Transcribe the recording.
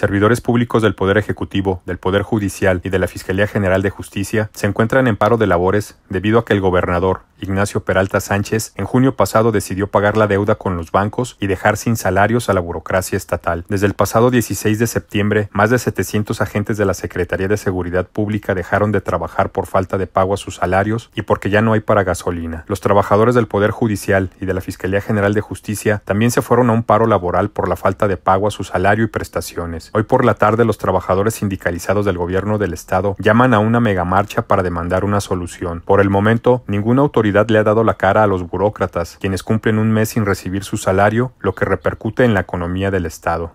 servidores públicos del Poder Ejecutivo, del Poder Judicial y de la Fiscalía General de Justicia se encuentran en paro de labores debido a que el gobernador, Ignacio Peralta Sánchez, en junio pasado decidió pagar la deuda con los bancos y dejar sin salarios a la burocracia estatal. Desde el pasado 16 de septiembre, más de 700 agentes de la Secretaría de Seguridad Pública dejaron de trabajar por falta de pago a sus salarios y porque ya no hay para gasolina. Los trabajadores del Poder Judicial y de la Fiscalía General de Justicia también se fueron a un paro laboral por la falta de pago a su salario y prestaciones. Hoy por la tarde los trabajadores sindicalizados del gobierno del estado llaman a una megamarcha para demandar una solución. Por el momento, ninguna autoridad le ha dado la cara a los burócratas, quienes cumplen un mes sin recibir su salario, lo que repercute en la economía del Estado.